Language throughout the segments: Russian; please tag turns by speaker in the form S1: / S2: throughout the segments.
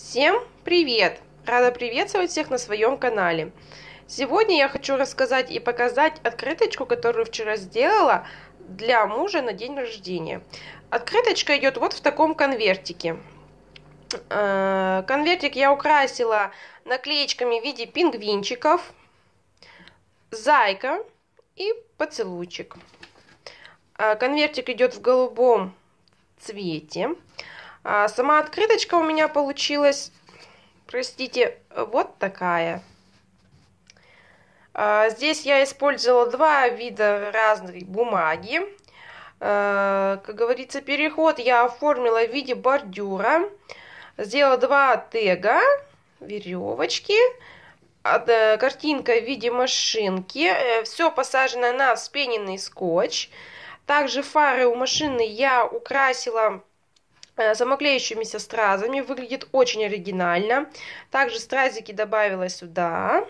S1: Всем привет! Рада приветствовать всех на своем канале. Сегодня я хочу рассказать и показать открыточку, которую вчера сделала для мужа на день рождения. Открыточка идет вот в таком конвертике. Э, конвертик я украсила наклеечками в виде пингвинчиков, зайка и поцелуйчик. Э, конвертик идет в голубом цвете. А сама открыточка у меня получилась, простите, вот такая. А здесь я использовала два вида разной бумаги. А, как говорится, переход я оформила в виде бордюра. Сделала два тега, веревочки, э, картинка в виде машинки. Э, Все посажено на вспененный скотч. Также фары у машины я украсила самоклеющимися э, стразами. Выглядит очень оригинально. Также стразики добавила сюда.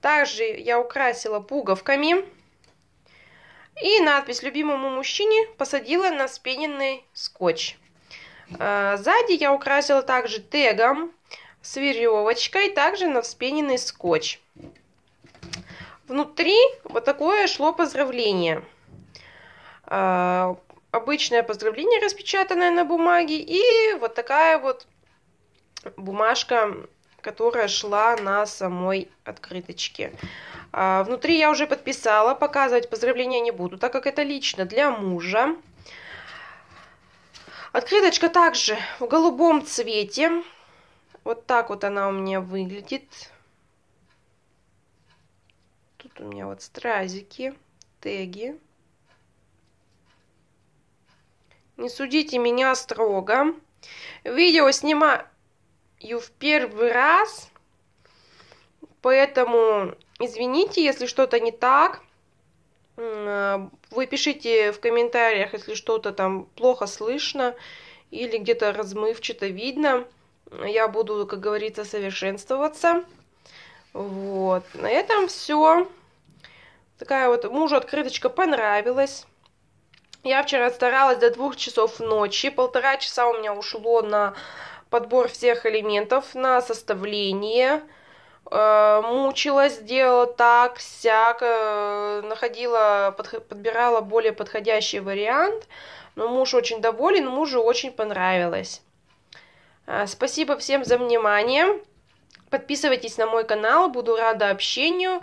S1: Также я украсила пуговками. И надпись «Любимому мужчине» посадила на спененный скотч. Э, сзади я украсила также тегом с веревочкой, также на вспененный скотч. Внутри вот такое шло поздравление. Э, обычное поздравление, распечатанное на бумаге, и вот такая вот бумажка, которая шла на самой открыточке. А, внутри я уже подписала, показывать поздравления не буду, так как это лично для мужа. Открыточка также в голубом цвете. Вот так вот она у меня выглядит. Тут у меня вот стразики, теги. Не судите меня строго. Видео снимаю в первый раз, поэтому извините, если что-то не так. Э, вы пишите в комментариях, если что-то там плохо слышно или где-то размывчато видно. Я буду, как говорится, совершенствоваться. Вот, на этом все. Такая вот мужу открыточка понравилась. Я вчера старалась до двух часов ночи, полтора часа у меня ушло на подбор всех элементов, на составление, э, мучилась, делала так, сяк, э, находила, подбирала более подходящий вариант, но муж очень доволен, мужу очень понравилось. Э, спасибо всем за внимание, подписывайтесь на мой канал, буду рада общению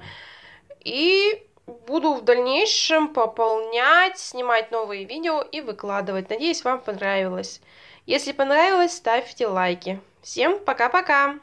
S1: и буду в дальнейшем пополнять, снимать новые видео и выкладывать. Надеюсь, вам понравилось. Если понравилось, ставьте лайки. Всем пока-пока!